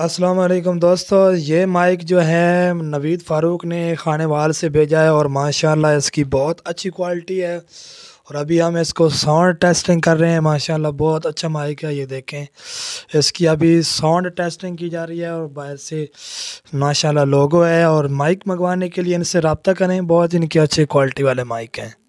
अस्सलाम वालेकुम दोस्तों ये माइक जो है नवीद फ़ारूक ने वाल से भेजा है और माशाल्लाह इसकी बहुत अच्छी क्वालिटी है और अभी हम इसको साउंड टेस्टिंग कर रहे हैं माशाल्लाह बहुत अच्छा माइक है ये देखें इसकी अभी साउंड टेस्टिंग की जा रही है और बाहर से माशाल्लाह लोगो है और माइक मंगवाने के लिए इनसे रबता करें बहुत इनके अच्छे क्वालिटी वाले माइक हैं